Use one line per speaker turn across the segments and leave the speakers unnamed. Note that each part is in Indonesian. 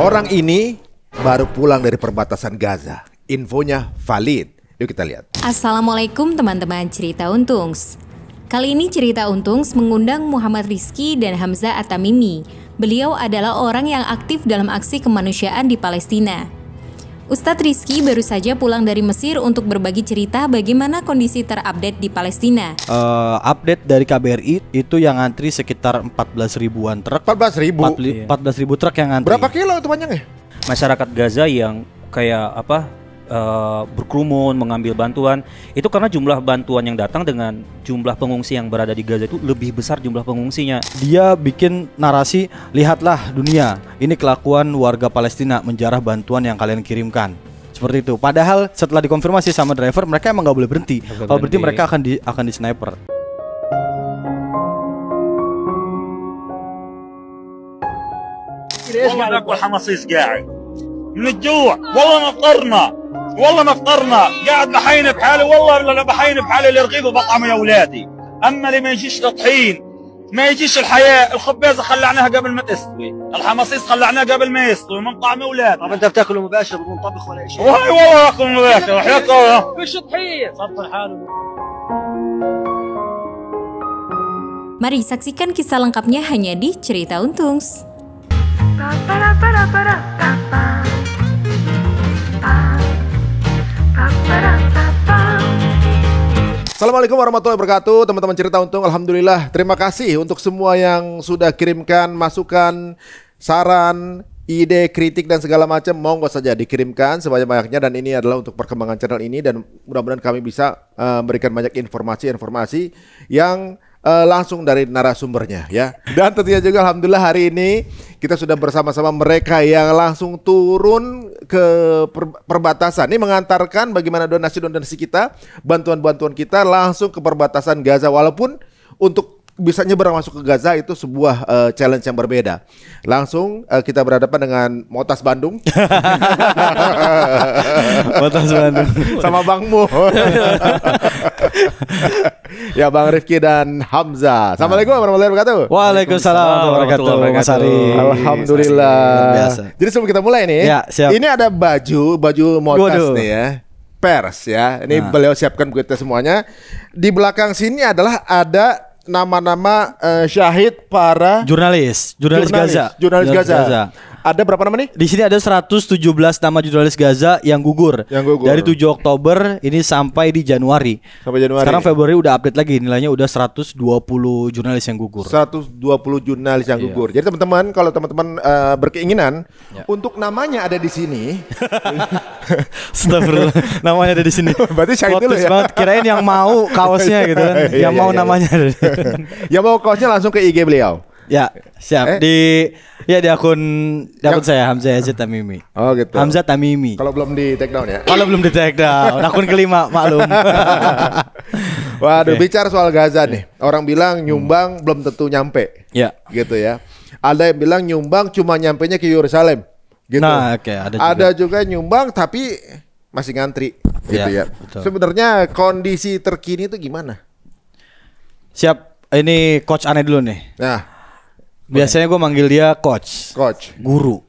Orang ini baru pulang dari perbatasan Gaza. Infonya valid. Yuk kita lihat.
Assalamualaikum teman-teman cerita Untungs. Kali ini cerita Untungs mengundang Muhammad Rizki dan Hamzah Atamimi. Beliau adalah orang yang aktif dalam aksi kemanusiaan di Palestina. Ustadz Rizky baru saja pulang dari Mesir untuk berbagi cerita bagaimana kondisi terupdate di Palestina. Uh, update dari KBRI itu yang antri sekitar 14 ribuan truk. 14 ribu? 14, 14 iya. ribu truk yang antri. Berapa
kilo itu panjangnya?
Masyarakat Gaza yang kayak apa Eh, berkerumun mengambil bantuan itu karena jumlah bantuan yang datang dengan jumlah pengungsi yang berada di Gaza itu lebih besar jumlah pengungsinya.
Dia bikin narasi lihatlah dunia ini kelakuan warga Palestina menjarah bantuan yang kalian kirimkan seperti itu. Padahal setelah dikonfirmasi sama driver, mereka emang nggak boleh berhenti. Gak Kalau berhenti mereka akan di akan di sniper.
من الجوع والله مطرنا والله ما فطرنا قاعد بحين بحالي والله انا بحين بحالي لرغيف وبطعم يا اولادي اما اللي ما يجيش الطحين
ما يجيش الحياه الخبازه خلعناها قبل ما تستوي الحماصيص خلعناها قبل ما يستوي من طعم اولاد طب انت بتاكله مباشر بدون طبخ ولا شيء والله والله اكل مباشر وحياك الله مش طحين صرت لحاله Mari saksikan kisah lengkapnya hanya di Cerita Untungs.
Assalamualaikum warahmatullahi wabarakatuh Teman-teman cerita untung Alhamdulillah Terima kasih untuk semua yang sudah kirimkan masukan Saran, ide, kritik dan segala macam monggo saja dikirimkan sebanyak-banyaknya dan ini adalah untuk perkembangan channel ini dan mudah-mudahan kami bisa uh, memberikan banyak informasi-informasi yang uh, langsung dari narasumbernya ya. Dan tentunya juga alhamdulillah hari ini kita sudah bersama-sama mereka yang langsung turun ke per perbatasan. Ini mengantarkan bagaimana donasi-donasi kita, bantuan-bantuan kita langsung ke perbatasan Gaza walaupun untuk bisa nyebrang masuk ke Gaza itu sebuah uh, challenge yang berbeda. Langsung uh, kita berhadapan dengan Motas Bandung. Motas Bandung sama Bang Mu. ya Bang Rifki dan Hamza. Assalamualaikum warahmatullahi wabarakatuh. Waalaikumsalam warahmatullahi wabarakatuh. Alhamdulillah. Jadi sebelum kita mulai nih, ya, siap. ini ada baju baju Motas Waduh. nih ya pers ya. Ini nah. beliau siapkan kita semuanya. Di belakang sini adalah ada nama-nama uh, syahid para
jurnalis,
jurnalis, jurnalis Gaza. Jurnalis, jurnalis Gaza. Gaza. Ada berapa nama
nih? Di sini ada 117 nama jurnalis Gaza yang gugur. Yang gugur. Dari 7 Oktober ini
sampai di Januari. Sampai Januari. Sekarang Februari udah
update lagi nilainya udah 120 jurnalis
yang gugur. 120 jurnalis yang iya. gugur. Iya. Jadi teman-teman kalau teman-teman uh, berkeinginan ya. untuk namanya ada di sini. Astagfirullah. namanya ada di sini.
Berarti saya itu ya. Banget. Kirain
yang mau kaosnya gitu kan. Iya, yang iya, mau iya, iya. namanya Iya ya mau kosnya langsung ke IG beliau.
Ya, siap. Eh? Di ya di akun di akun ya. saya Hamzah Yazid Tamimi. Oh gitu. Hamzah Tamimi. Kalau
belum di take down
ya. Kalau belum di take down, akun
kelima maklum. Waduh, okay. bicara soal Gaza nih. Ya. Orang bilang hmm. nyumbang hmm. belum tentu nyampe. Ya. Gitu ya. Ada yang bilang nyumbang cuma nyampe nya ke Yerusalem. Gitu. Nah, oke, okay, ada juga. Ada juga nyumbang tapi masih ngantri
gitu ya. ya.
Sebenarnya kondisi terkini itu gimana?
Siap. Ini coach aneh dulu nih. Nah. Biasanya gue manggil dia coach. Coach. Guru.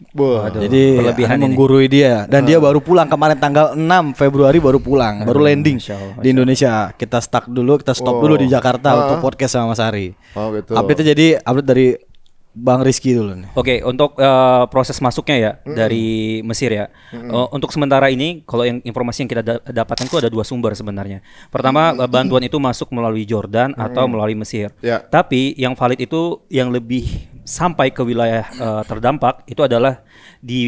Jadi lebihan menggurui dia dan dia ah. baru pulang kemarin tanggal 6 Februari baru pulang, baru landing Masya Allah, di Indonesia. Kita stuck dulu, kita stop Oh. dulu di oh. Jakarta uh. untuk podcast sama Mas Ari.
Oh, gitu. update
jadi update dari Bang Rizky dulu nih.
Oke, okay, untuk uh, proses masuknya ya mm -hmm. dari Mesir ya. Mm -hmm. uh, untuk sementara ini, kalau yang informasi yang kita da dapatkan itu ada dua sumber sebenarnya. Pertama, mm -hmm. bantuan itu masuk melalui Jordan mm -hmm. atau melalui Mesir. Yeah. Tapi yang valid itu yang lebih sampai ke wilayah uh, terdampak itu adalah di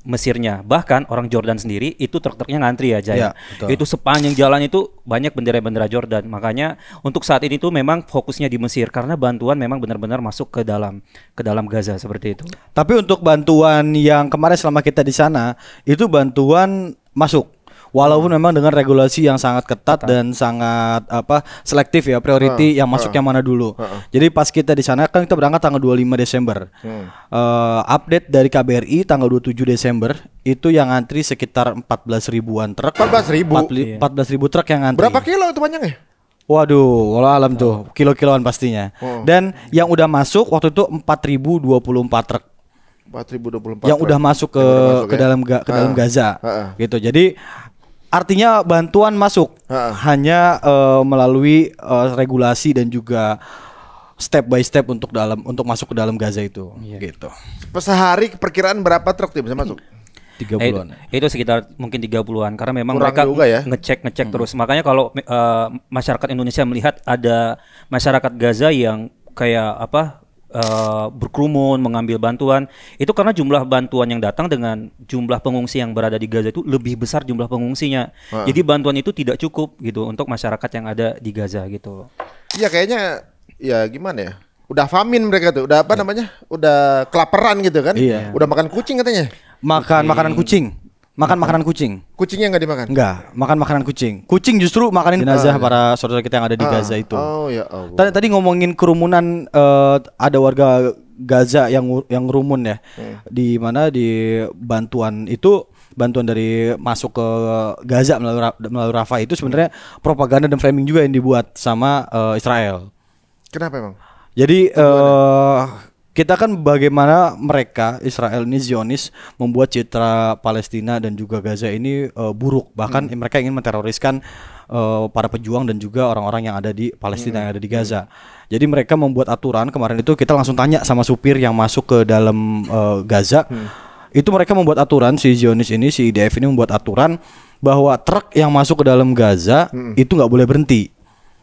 Mesirnya. Bahkan orang Jordan sendiri itu truk-truknya ngantri ya, Jaya. itu sepanjang jalan itu banyak bendera-bendera Jordan. Makanya untuk saat ini tuh memang fokusnya di Mesir karena bantuan memang benar-benar masuk ke dalam ke dalam Gaza seperti itu. Tapi untuk bantuan yang
kemarin selama kita di sana itu bantuan masuk walaupun memang dengan regulasi yang sangat ketat, dan sangat apa selektif ya priority yang masuknya yang mana dulu. Jadi pas kita di sana kan kita berangkat tanggal 25 Desember. Hmm. Uh, update dari KBRI tanggal 27 Desember itu yang antri sekitar 14 ribuan truk. 14 ribu. 14, iya. ribu truk yang antri. Berapa
kilo itu panjangnya?
Waduh, walau alam tuh, kilo-kiloan pastinya. Oh. Dan yang udah masuk waktu itu 4024 truk.
4024 yang udah masuk ke udah masuk, ke ya? dalam ke ke ah. dalam Gaza. Ah.
Gitu. Jadi Artinya bantuan masuk uh. hanya uh, melalui uh, regulasi dan juga step by step untuk dalam untuk masuk ke dalam Gaza itu yeah. gitu.
Sehari perkiraan berapa truk
tuh bisa masuk? tiga an Eh, itu sekitar mungkin 30-an karena memang Kurang mereka ya. ngecek ngecek hmm. terus. Makanya kalau uh, masyarakat Indonesia melihat ada masyarakat Gaza yang kayak apa uh, berkerumun mengambil bantuan itu karena jumlah bantuan yang datang dengan jumlah pengungsi yang berada di Gaza itu lebih besar jumlah pengungsinya. Uh. Jadi bantuan itu tidak cukup gitu untuk masyarakat yang ada di Gaza gitu. Iya kayaknya ya gimana ya?
Udah famin mereka tuh, udah apa yeah. namanya? Udah kelaparan gitu kan? Iya. Udah makan kucing katanya.
Makan kucing. makanan kucing makan makanan kucing.
Kucingnya nggak dimakan?
Nggak, makan makanan kucing. Kucing justru makanin jenazah ah, para saudara kita yang ada di ah, Gaza itu. Oh ya Allah. Tadi, tadi ngomongin kerumunan uh, ada warga Gaza yang yang rumun ya. Hmm. Di mana di bantuan itu bantuan dari masuk ke Gaza melalui, melalui Rafa itu sebenarnya propaganda dan framing juga yang dibuat sama uh, Israel. Kenapa emang? Jadi kita kan bagaimana mereka Israel ini Zionis membuat citra Palestina dan juga Gaza ini uh, buruk bahkan hmm. mereka ingin menteroriskan uh, para pejuang dan juga orang-orang yang ada di Palestina hmm. yang ada di Gaza. Hmm. Jadi mereka membuat aturan kemarin itu kita langsung tanya sama supir yang masuk ke dalam uh, Gaza. Hmm. Itu mereka membuat aturan si Zionis ini si IDF e ini membuat aturan bahwa truk yang masuk ke dalam Gaza hmm. itu nggak boleh berhenti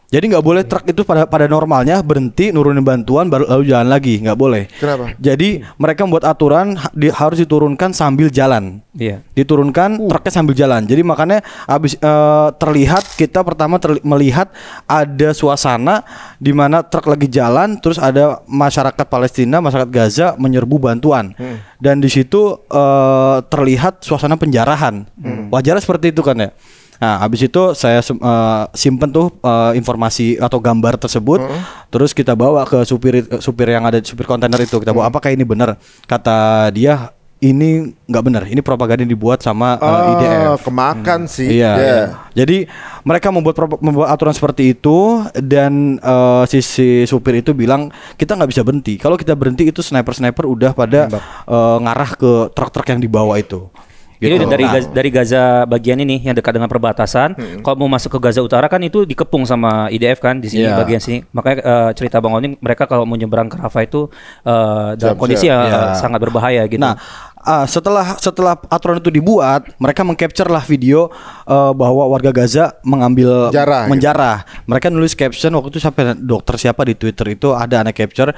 jadi nggak boleh truk itu pada pada normalnya berhenti nurunin bantuan baru lalu jalan lagi nggak boleh. Kenapa? Jadi mereka membuat aturan di, harus diturunkan sambil jalan. Iya. Diturunkan uh. truknya sambil jalan. Jadi makanya abis uh, eh, terlihat kita pertama terli melihat ada suasana di mana truk lagi jalan, terus ada masyarakat Palestina, masyarakat Gaza menyerbu bantuan. Hmm. Dan di situ uh, terlihat suasana penjarahan. Hmm. Wajar seperti itu kan ya. Nah, habis itu saya uh, simpen tuh uh, informasi atau gambar tersebut. Hmm. Terus kita bawa ke supir eh, supir yang ada di supir kontainer itu. Kita bawa hmm. apakah ini benar? Kata dia ini nggak benar. Ini propaganda yang dibuat sama oh, uh, IDF.
Kemakan hmm. sih. Iya. Yeah. Iya.
Jadi mereka membuat membuat aturan seperti itu dan uh, si, si supir itu bilang kita nggak bisa berhenti. Kalau kita berhenti itu sniper sniper udah pada uh, ngarah ke truk-truk
yang dibawa itu. Gitu. Jadi dari nah. Gaza, dari Gaza bagian ini yang dekat dengan perbatasan, hmm. kalau mau masuk ke Gaza Utara kan itu dikepung sama IDF kan di sini yeah. bagian sini. Makanya uh, cerita Bang Onim mereka kalau mau nyebrang ke Rafah itu uh, dalam siap, kondisi kondisi yang yeah. Iya. sangat berbahaya gitu. Nah, uh,
setelah setelah aturan itu dibuat, mereka mengcapture lah video uh, bahwa warga Gaza mengambil menjarah. Gitu. Mereka nulis caption waktu itu sampai dokter siapa di Twitter itu ada anak capture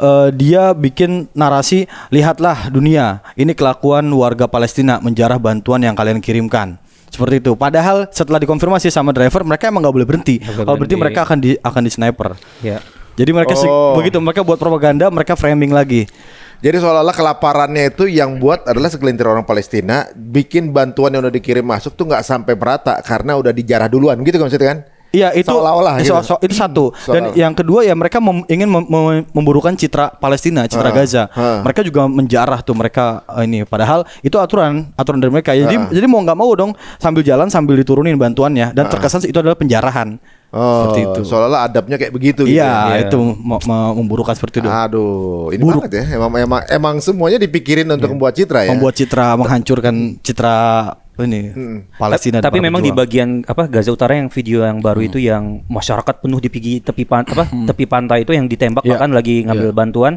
uh, dia bikin narasi lihatlah dunia ini kelakuan warga Palestina menjarah bantuan yang kalian kirimkan seperti itu. Padahal setelah dikonfirmasi sama driver, mereka emang nggak boleh berhenti. Kalau berhenti mereka akan di akan di sniper. Ya. Jadi mereka oh. begitu
mereka buat propaganda, mereka framing lagi. Jadi seolah-olah kelaparannya itu yang buat adalah segelintir orang Palestina bikin bantuan yang udah dikirim masuk tuh nggak sampai merata karena udah dijarah duluan gitu kan maksudnya kan? Iya itu seolah-olah gitu. so, so, ya? itu satu dan
yang kedua ya mereka mem, ingin mem, memburukan citra Palestina citra uh, Gaza uh. mereka juga menjarah tuh mereka eh, ini padahal itu aturan aturan dari mereka jadi uh. jadi mau nggak mau dong sambil jalan sambil diturunin bantuannya dan uh. terkesan
itu adalah penjarahan Oh, seperti itu. Seolah-olah adabnya kayak begitu iya, gitu. Iya, ya? iya. itu memburukan seperti itu. Aduh, ini Buruk. banget ya. Emang emang emang semuanya dipikirin untuk iya. membuat citra ya. Membuat
citra, menghancurkan citra Oh, ini Palestina. Tapi, memang di bagian apa Gaza Utara yang video yang baru itu mm. yang masyarakat penuh di pinggir tepi apa mm. tepi pantai itu yang ditembak yeah. bahkan lagi ngambil bantuan.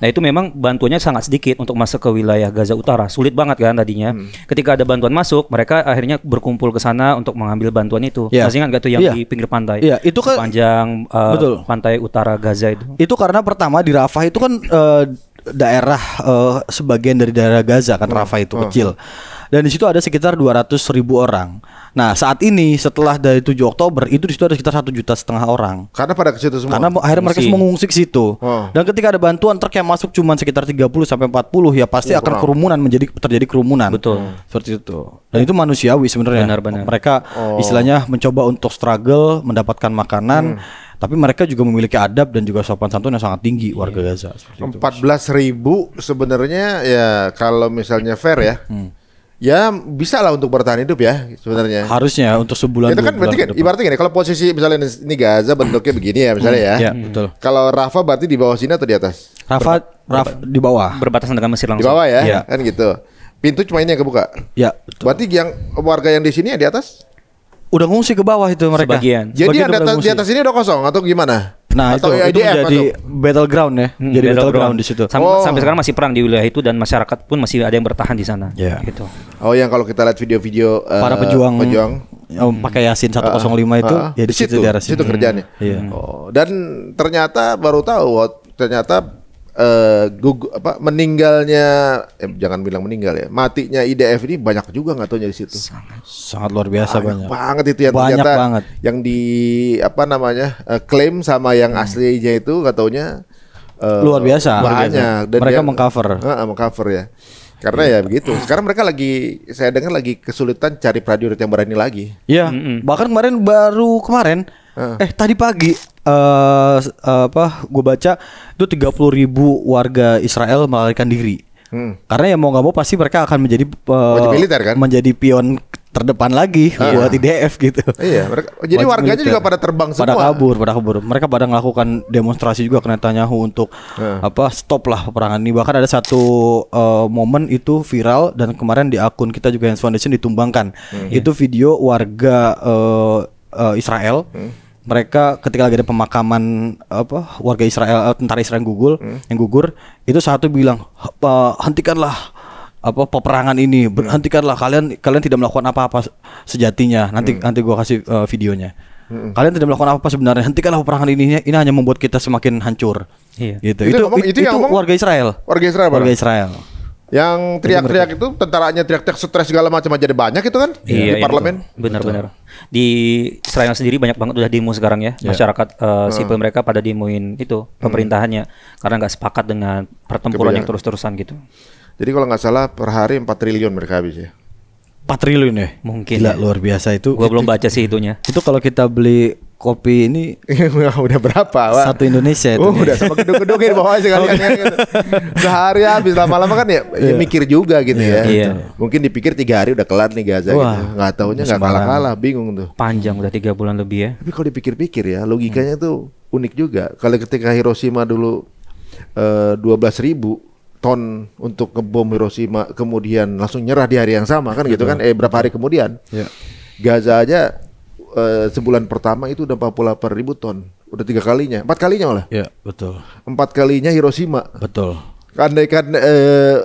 Nah itu memang bantuannya sangat sedikit untuk masuk ke wilayah Gaza Utara. Sulit banget kan tadinya. Mm. Ketika ada bantuan masuk, mereka akhirnya berkumpul ke sana untuk mengambil bantuan itu. Yeah. Masih ingat gak tuh yang di pinggir pantai? itu kan panjang eh, pantai utara Gaza itu. Itu karena
pertama di Rafah itu kan eh, daerah eh, sebagian dari daerah Gaza kan Rafah itu kecil dan di situ ada sekitar 200 ribu orang. Nah saat ini setelah dari 7 Oktober itu di situ ada sekitar satu juta setengah orang. Karena pada ke situ semua. Karena akhirnya mereka semua mengungsi ke situ. Oh. Dan ketika ada bantuan truk yang masuk cuma sekitar 30 sampai 40 ya pasti oh, akan kurang. kerumunan menjadi terjadi kerumunan. Betul. Hmm. Seperti itu. Dan itu manusiawi sebenarnya. Benar-benar. Mereka oh. istilahnya mencoba untuk struggle mendapatkan makanan. Hmm tapi mereka juga memiliki adab dan juga sopan santun yang sangat tinggi iya. warga Gaza.
Empat belas ribu sebenarnya ya kalau misalnya fair ya. Hmm ya bisa lah untuk bertahan hidup ya
sebenarnya. Harusnya untuk sebulan. Itu kan berarti kan, ibaratnya
gini, kalau posisi misalnya ini Gaza bentuknya begini ya misalnya ya. Iya, betul. Kalau Rafa berarti di bawah sini atau di atas?
Rafa Rafa di bawah. Berbatasan dengan Mesir langsung. Di bawah ya, ya. kan gitu.
Pintu cuma ini yang kebuka. Ya, Berarti yang warga yang di sini ya di atas? Udah ngungsi ke bawah itu mereka. Sebagian. Jadi Sebagian yang di atas, di atas ini udah kosong atau gimana?
Nah atau itu, ya, IDF, itu menjadi atau?
battleground ya, hmm, jadi battleground, battleground di situ. Sam oh. Sampai sekarang masih perang di wilayah itu dan masyarakat pun masih ada yang bertahan di sana. Yeah. Gitu. Oh
yang kalau kita lihat video-video uh,
para pejuang, pejuang oh, pakai Yasin 105 hmm. uh, ah,
ah, itu uh, ya di situ, situ daerah situ. situ kerjaannya. Hmm. Iya. Yeah. Oh, dan ternyata baru tahu oh, ternyata uh, eh, gug apa meninggalnya eh, jangan bilang meninggal ya matinya IDF ini banyak juga nggak tahu di situ sangat, sangat luar biasa banyak, banyak banget itu yang banyak ternyata banget. yang di apa namanya uh, eh, klaim sama yang hmm. aslinya itu nggak uh, luar biasa banyak luar biasa. dan mereka mengcover uh, mengcover ya karena ya. begitu. Iya. Sekarang mereka lagi, saya dengar lagi kesulitan cari prajurit yang berani lagi.
Iya. Mm -hmm. Bahkan kemarin baru kemarin Uh. Eh tadi pagi uh, apa? Gue baca itu tiga puluh ribu warga Israel melarikan diri. Hmm. Karena yang mau nggak mau pasti mereka akan menjadi uh, militer kan? Menjadi pion terdepan lagi uh. buat IDF gitu. Iya, mereka, jadi Wajib warganya militer. juga pada terbang semua. Pada kabur, pada kabur. Mereka pada melakukan demonstrasi juga ke Netanyahu untuk uh. apa stop lah peperangan ini. Bahkan ada satu uh, momen itu viral dan kemarin di akun kita juga yang Foundation ditumbangkan. Hmm. Itu video warga uh, uh, Israel. Hmm mereka ketika lagi ada pemakaman apa warga Israel eh, tentara Israel gugur hmm. yang gugur itu satu bilang eh, hentikanlah apa peperangan ini hmm. berhentikanlah kalian kalian tidak melakukan apa-apa sejatinya nanti hmm. nanti gua kasih uh, videonya hmm. kalian tidak melakukan apa-apa sebenarnya hentikanlah peperangan ini ini hanya membuat kita semakin hancur
iya. gitu itu itu, itu, itu, itu warga Israel warga Israel warga Israel, warga Israel. Yang teriak-teriak itu tentaranya teriak-teriak stres segala macam aja ada banyak itu kan iya, di iya, parlemen.
Benar-benar. Di Israel sendiri banyak banget udah demo sekarang ya yeah. masyarakat uh, hmm. sipil mereka pada demoin itu hmm. pemerintahannya hmm. karena nggak sepakat dengan pertempuran yang terus-terusan gitu.
Jadi kalau nggak salah per hari 4 triliun mereka habis ya.
4 triliun ya? Mungkin. Gila, ya. luar biasa itu.
Gua itu, belum baca sih itunya.
Itu kalau kita beli kopi ini
udah berapa Wak?
satu Indonesia itu oh, udah sama
gedung-gedungin bawahnya sekalian okay. gitu. sehari habis lama-lama kan ya, ya iya. mikir juga gitu iya, ya iya. mungkin dipikir tiga hari udah kelar nih Gaza gitu. Wah, gitu nggak tahunya nggak kalah-kalah bingung tuh panjang udah
tiga bulan lebih ya
tapi kalau dipikir-pikir ya logikanya hmm. tuh unik juga kalau ketika Hiroshima dulu eh, dua belas ribu ton untuk ngebom Hiroshima kemudian langsung nyerah di hari yang sama kan gitu, gitu kan eh berapa hari kemudian ya. Gaza aja uh, sebulan pertama itu udah 48 ribu ton. Udah tiga kalinya, empat kalinya lah
Ya betul.
Empat kalinya Hiroshima. Betul. Andai kan uh, eh,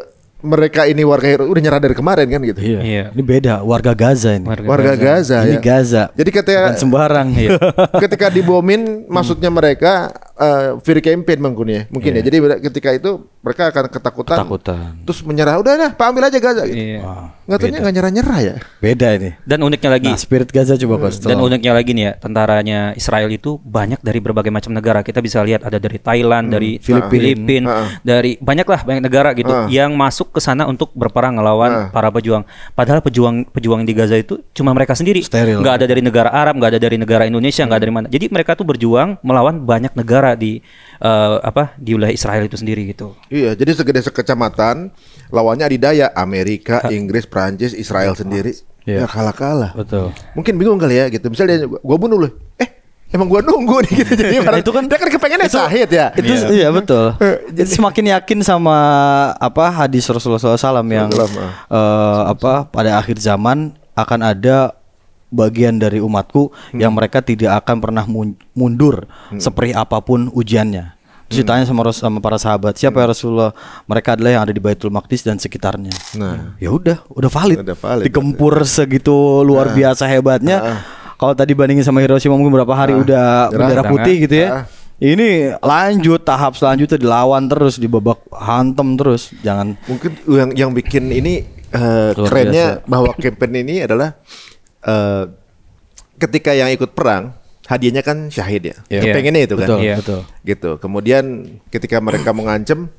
mereka ini warga Hiroshima udah nyerah dari kemarin kan gitu. Iya.
iya. Ini beda warga Gaza ini. Warga, warga Gaza. Gaza. Ini ya. Gaza. Jadi ketika Bukan sembarang. ya.
ketika dibomin maksudnya mereka uh, fear campaign ya, mungkin ya, mungkin yeah. ya. Jadi ketika itu mereka akan ketakutan, ketakutan. terus menyerah. Udah dah, Pak ambil aja Gaza. Gitu.
Yeah. Iya. Wow, nggak tanya nggak nyerah-nyerah ya. Beda ini. Dan uniknya lagi, nah, spirit Gaza coba kos. Dan
uniknya lagi nih ya, tentaranya Israel itu banyak dari berbagai macam negara. Kita bisa lihat ada dari Thailand, hmm. dari Filipina, Filipin, uh ah. dari banyaklah banyak negara gitu uh yang masuk ke sana untuk berperang melawan uh ah. para pejuang. Padahal pejuang pejuang di Gaza itu cuma mereka sendiri. Steril. Gak ada dari negara Arab, nggak ada dari negara Indonesia, nggak ada dari mana. Jadi mereka tuh berjuang melawan banyak negara di uh, apa di wilayah Israel itu sendiri gitu.
Iya, jadi segede sekecamatan lawannya adidaya Amerika, ha. Inggris, Prancis, Israel sendiri. Ya, Ya kalah-kalah. Betul. Mungkin bingung kali ya gitu. Misalnya dia gua bunuh loh. Eh, Emang gua nunggu nih gitu jadi nah, itu kan dia kan kepengennya itu, Sahid ya. Itu iya, iya
betul. jadi, semakin yakin sama apa hadis Rasulullah SAW yang Uh, apa pada akhir zaman akan ada bagian dari umatku hmm. yang mereka tidak akan pernah mundur hmm. seperti apapun ujiannya. Terus hmm. ditanya sama sama para sahabat, siapa ya hmm. ya Rasulullah? Mereka adalah yang ada di Baitul Maqdis dan sekitarnya. Nah, ya udah, udah valid. Udah valid. Dikempur ya. segitu luar nah. biasa hebatnya. Nah. Kalau tadi bandingin sama Hiroshima mungkin berapa hari nah. udah bendera putih gitu ya. Nah. Ini lanjut tahap selanjutnya dilawan terus di babak hantem terus. Jangan Mungkin yang yang bikin ini
uh, kerennya biasa. bahwa
campaign ini adalah uh, ketika yang ikut perang hadiahnya kan syahid ya. Yeah. Iya. Pengennya itu kan. Betul, yeah. betul. Gitu. Kemudian ketika mereka mengancam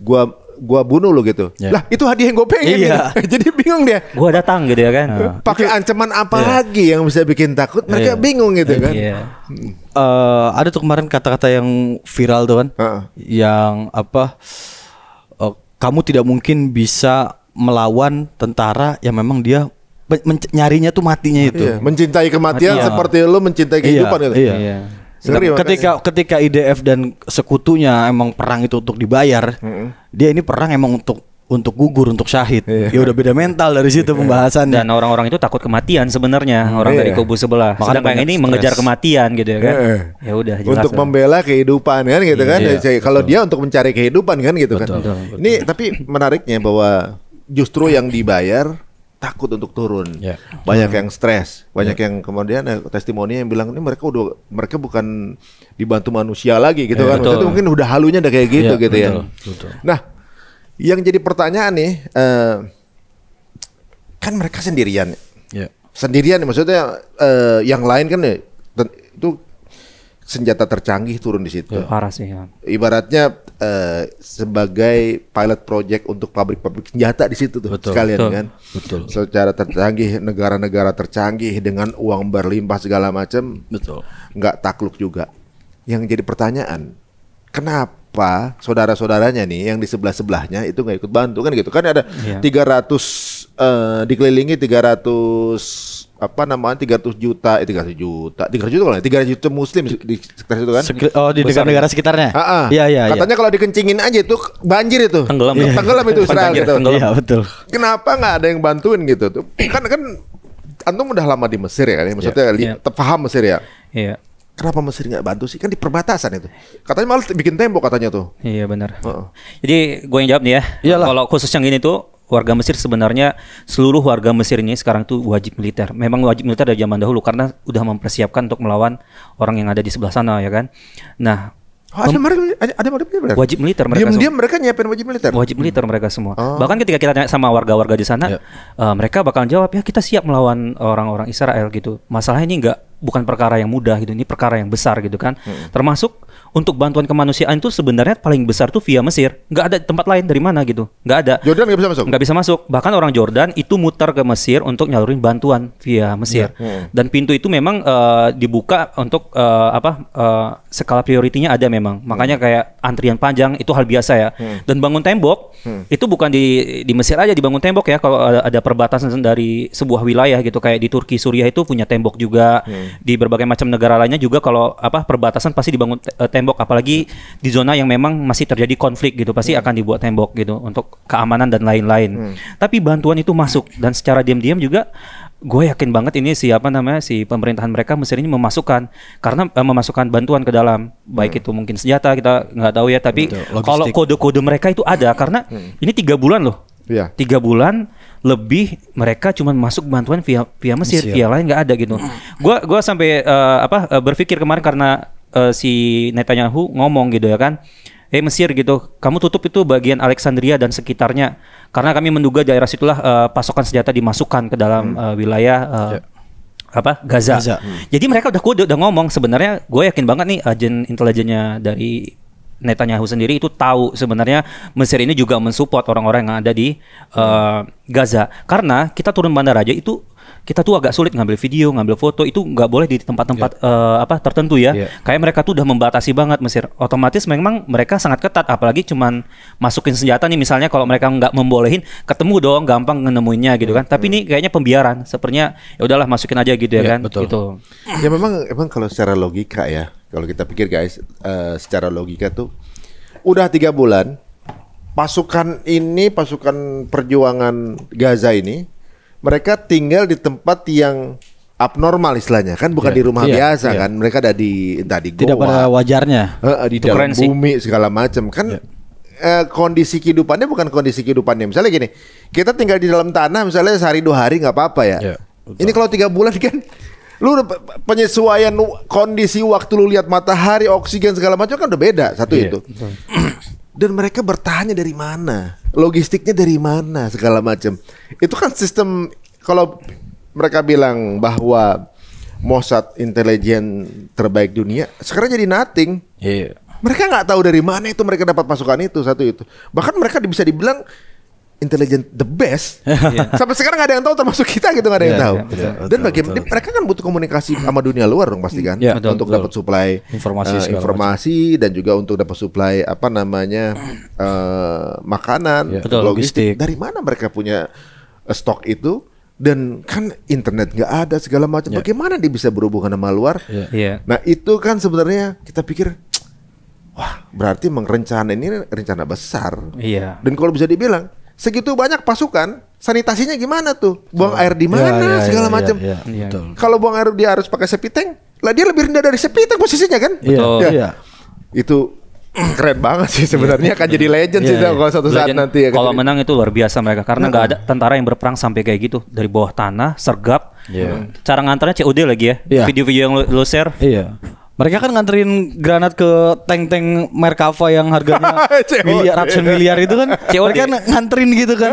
gua gua bunuh lo gitu. Yeah. Lah, itu hadiah yang gue pengen. Yeah. Gitu. Jadi bingung dia. Gua datang gitu ya kan. Iya. Pakai ancaman apa yeah. lagi yang bisa bikin takut? Mereka yeah. bingung gitu kan.
Yeah. Iya. Uh, ada tuh kemarin kata-kata yang viral tuh kan. Uh -uh. Yang apa uh, kamu tidak mungkin bisa melawan tentara yang memang dia
nyarinya tuh matinya itu. Iya.
Mencintai kematian Mati, seperti
lo mencintai kehidupan iya, gitu. Iya. iya. Seri, ketika ya,
makanya. ketika IDF dan sekutunya emang perang itu untuk dibayar, mm -hmm. dia ini perang emang untuk untuk gugur untuk syahid. Iya. Ya udah beda mental dari situ iya. pembahasannya. Dan
orang-orang itu takut kematian sebenarnya, orang iya. dari kubu sebelah. Makanya Sedangkan ini stress. mengejar kematian gitu ya kan. Iya. Ya udah jelas. Untuk
membela kehidupan kan gitu iya, kan. Iya. Kalau dia untuk mencari kehidupan kan gitu betul, kan. betul. Ini tapi menariknya bahwa justru yang dibayar takut untuk turun. Yeah. Banyak hmm. yang stres, banyak yeah. yang kemudian ya, testimoni yang bilang ini mereka udah mereka bukan dibantu manusia lagi gitu yeah, kan. Betul. Itu mungkin udah halunya udah kayak ya, gitu yeah, gitu ya. betul, ya. Betul. Nah, yang jadi pertanyaan nih uh, kan mereka sendirian. Yeah. Ya. Sendirian maksudnya uh, yang lain kan itu senjata tercanggih turun di situ. Ya, parah sih. Ya. Ibaratnya uh, sebagai pilot project untuk pabrik-pabrik senjata di situ tuh betul, sekalian betul, kan. Betul. Secara tercanggih negara-negara tercanggih dengan uang berlimpah segala macam. Betul. Nggak takluk juga. Yang jadi pertanyaan, kenapa apa saudara-saudaranya nih yang di sebelah-sebelahnya itu nggak ikut bantu kan gitu kan ada yeah. ratus uh, dikelilingi tiga ratus apa namanya tiga ratus juta eh ratus juta tiga ratus juta kalau ratus juta muslim di sekitar situ kan Sek oh di negara-negara sekitarnya iya, iya iya katanya ya. kalau dikencingin aja itu banjir itu tenggelam ya. tenggelam itu Israel gitu tenggelam. Ya, betul kenapa nggak ada yang bantuin gitu tuh kan kan antum udah lama di Mesir ya kan maksudnya yeah, iya. iya. yeah. paham Mesir ya iya Kenapa Mesir nggak bantu sih? Kan di perbatasan itu. Katanya malah bikin
tembok katanya tuh. Iya benar. Uh-uh. Jadi gue yang jawab nih ya. Kalau khusus yang ini tuh warga Mesir sebenarnya seluruh warga Mesir ini sekarang tuh wajib militer. Memang wajib militer dari zaman dahulu karena udah mempersiapkan untuk melawan orang yang ada di sebelah sana ya kan. Nah, Oh, ada mereka ada, ada militer. Wajib militer mereka. Diam diam
mereka nyiapin wajib militer.
Wajib militer mereka semua. Oh. Bahkan ketika kita tanya sama warga-warga di sana, yeah. Iya. uh, mereka bakal jawab ya kita siap melawan orang-orang Israel gitu. Masalahnya ini enggak bukan perkara yang mudah gitu ini perkara yang besar gitu kan hmm. termasuk untuk bantuan kemanusiaan itu sebenarnya paling besar tuh via Mesir. Gak ada tempat lain dari mana gitu. Gak ada. Jordan nggak bisa masuk. Nggak bisa masuk. Bahkan orang Jordan itu mutar ke Mesir untuk nyalurin bantuan via Mesir. Yeah. Hmm. Dan pintu itu memang uh, dibuka untuk uh, apa uh, skala prioritinya ada memang. Makanya hmm. kayak antrian panjang itu hal biasa ya. Hmm. Dan bangun tembok hmm. itu bukan di di Mesir aja dibangun tembok ya. Kalau ada, ada perbatasan dari sebuah wilayah gitu kayak di Turki, Suriah itu punya tembok juga. Hmm. Di berbagai macam negara lainnya juga kalau apa perbatasan pasti dibangun tembok tembok apalagi di zona yang memang masih terjadi konflik gitu pasti hmm. akan dibuat tembok gitu untuk keamanan dan lain-lain. Hmm. Tapi bantuan itu masuk dan secara diam-diam juga gue yakin banget ini siapa namanya si pemerintahan mereka Mesir ini memasukkan karena eh, memasukkan bantuan ke dalam baik hmm. itu mungkin senjata kita nggak tahu ya tapi kalau kode-kode mereka itu ada karena hmm. ini tiga bulan loh yeah. tiga bulan lebih mereka cuma masuk bantuan via via Mesir, Mesir. via lain nggak ada gitu. Gue gue sampai uh, apa eh, berpikir kemarin karena uh, si Netanyahu ngomong gitu ya kan eh Mesir gitu, kamu tutup itu bagian Alexandria dan sekitarnya karena kami menduga daerah situlah uh, pasokan senjata dimasukkan ke dalam hmm. uh, wilayah uh, yeah. apa Gaza. Gaza. Hmm. Jadi mereka udah kode udah ngomong sebenarnya gue yakin banget nih agen intelijennya dari Netanyahu sendiri itu tahu sebenarnya Mesir ini juga mensupport orang-orang yang ada di uh, Gaza karena kita turun bandar aja itu kita tuh agak sulit ngambil video, ngambil foto itu nggak boleh di tempat-tempat yeah. Iya. uh, apa tertentu ya. Yeah. Kayak mereka tuh udah membatasi banget Mesir. Otomatis memang mereka sangat ketat, apalagi cuman masukin senjata nih misalnya kalau mereka nggak membolehin, ketemu dong gampang nemuinnya gitu iya, kan. Tapi iya. ini kayaknya pembiaran. Sepertinya ya udahlah masukin aja gitu ya kan. Betul. Gitu.
Ya memang emang kalau secara logika ya, kalau kita pikir guys, uh, secara logika tuh udah tiga bulan pasukan ini pasukan perjuangan Gaza ini mereka tinggal di tempat yang abnormal istilahnya kan bukan yeah, di rumah yeah, biasa yeah. kan mereka ada di tadi di goa tidak pada wajarnya uh, di dalam bumi segala macam kan yeah. Iya. uh, kondisi kehidupannya bukan kondisi kehidupannya misalnya gini kita tinggal di dalam tanah misalnya sehari dua hari nggak apa-apa ya yeah, iya, ini kalau tiga bulan kan lu penyesuaian kondisi waktu lu lihat matahari oksigen segala macam kan udah beda satu yeah, itu dan mereka bertanya dari mana logistiknya dari mana segala macam. Itu kan sistem kalau mereka bilang bahwa Mossad intelijen terbaik dunia sekarang jadi nothing. Yeah. Mereka nggak tahu dari mana itu mereka dapat pasukan itu satu itu. Bahkan mereka bisa dibilang intelligent the best yeah. sampai sekarang nggak ada yang tahu termasuk kita gitu nggak ada yeah, yang iya, tahu yeah, betul, dan bagaimana mereka kan butuh komunikasi sama dunia luar dong pasti kan yeah, betul, untuk dapat suplai informasi uh, informasi macam. dan juga untuk dapat suplai apa namanya uh, makanan yeah, iya. logistik. logistik dari mana mereka punya eh, stok itu dan kan internet nggak ada segala macam yeah. bagaimana dia bisa berhubungan sama luar yeah. Yeah. nah itu kan sebenarnya kita pikir wah berarti mengrencana ini rencana besar iya dan kalau bisa dibilang segitu banyak pasukan sanitasinya gimana tuh buang air di mana ya, ya, ya segala ya, macam ya, ya, kalau buang air dia harus pakai sepiteng lah dia lebih rendah dari sepiteng posisinya kan iya, betul ya. Ya.
itu keren banget sih sebenarnya iya. akan jadi legend sih yeah. Iya. kalau satu saat legend, nanti ya. Kan? Kalau menang itu luar biasa mereka karena nggak ada tentara yang berperang sampai kayak gitu dari bawah tanah sergap. Yeah. Cara ngantarnya COD lagi ya. Video-video yeah. yang lo, lo share. Yeah. Mereka kan nganterin granat ke tank-tank Merkava
yang harganya miliar, ratusan miliar itu kan. COD. Mereka
nganterin gitu
kan.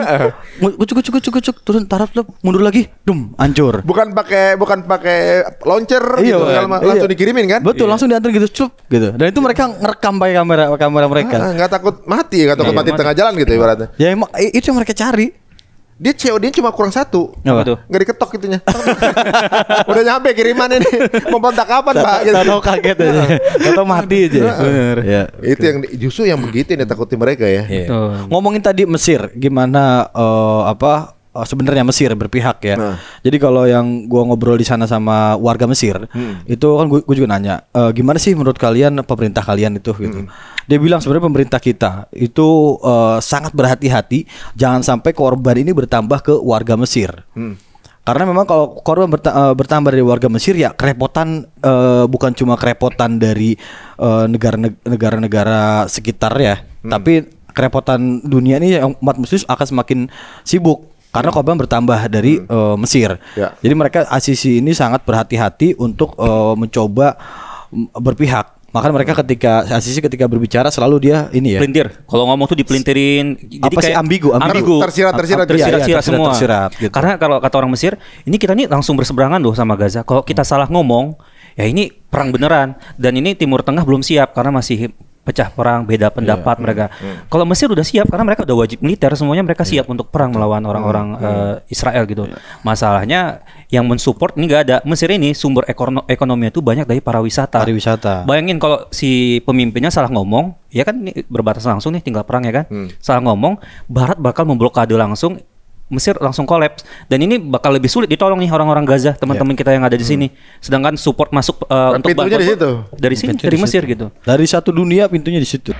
Kucuk kucuk kucuk kucuk turun taraf lep, mundur lagi, dum, hancur.
Bukan pakai bukan pakai launcher
gitu. iya, gitu, kan. langsung iya. dikirimin kan? Betul, iya. langsung diantar gitu, cup gitu. Dan itu mereka ngerekam pakai kamera
kamera mereka. Ah, gak takut mati, gak takut iya, mati, mati, mati, tengah jalan gitu ibaratnya. Ya emang itu yang mereka cari dia COD-nya cuma kurang satu. Apa tuh? Gak diketok itunya. Udah nyampe kiriman ini. Mau kontak kapan pak? Gitu. Tahu kaget aja. Atau mati aja. Bener. Ya, itu yang justru yang begitu yang takutin mereka ya. Yeah.
Iya. Ngomongin tadi Mesir, gimana eh, apa uh, sebenarnya Mesir berpihak ya. Nah. Jadi kalau yang gua ngobrol di sana sama warga Mesir, hmm. itu kan gua, gua juga nanya, e, gimana sih menurut kalian pemerintah kalian itu gitu. Hmm. Dia bilang sebenarnya pemerintah kita itu uh, sangat berhati-hati jangan sampai korban ini bertambah ke warga Mesir. Hmm. Karena memang kalau korban bertambah dari warga Mesir ya kerepotan uh, bukan cuma kerepotan dari negara-negara uh, sekitar ya, hmm. tapi kerepotan dunia ini yang umat muslim akan semakin sibuk karena iya. korban bertambah dari hmm. uh, Mesir. Ya. Jadi mereka Asisi ini sangat berhati-hati untuk uh, mencoba mm, berpihak Maka mereka hmm. ketika Asisi ketika berbicara selalu
dia ini ya. Pelintir. Kalau ngomong tuh dipelintirin. Jadi apa sih ambigu? Ambigu. Tersirat tersirat iya, iya, tersirat, tersirat, semua. Tersirat, gitu. Karena kalau kata orang Mesir, ini kita nih langsung berseberangan loh sama Gaza. Kalau kita hmm. salah ngomong, ya ini perang beneran. Dan ini Timur Tengah belum siap karena masih pecah perang, beda pendapat yeah. mereka. Mm. Kalau Mesir udah siap karena mereka udah wajib militer, semuanya mereka iya, siap untuk perang melawan orang-orang mm. uh, Israel gitu. Yeah. Masalahnya yang mensupport ini gak ada. Mesir ini sumber ekono ekonomi itu banyak dari para wisata Bayangin kalau si pemimpinnya salah ngomong, ya kan ini berbatas langsung nih tinggal perang ya kan. Mm. Salah ngomong, barat bakal memblokade langsung Mesir langsung kolaps dan ini bakal lebih sulit ditolong nih orang-orang Gaza teman-teman yeah. kita yang ada di hmm. sini sedangkan support masuk uh, untuk bantuan dari sini pintunya dari Mesir situ. gitu
dari satu dunia pintunya di situ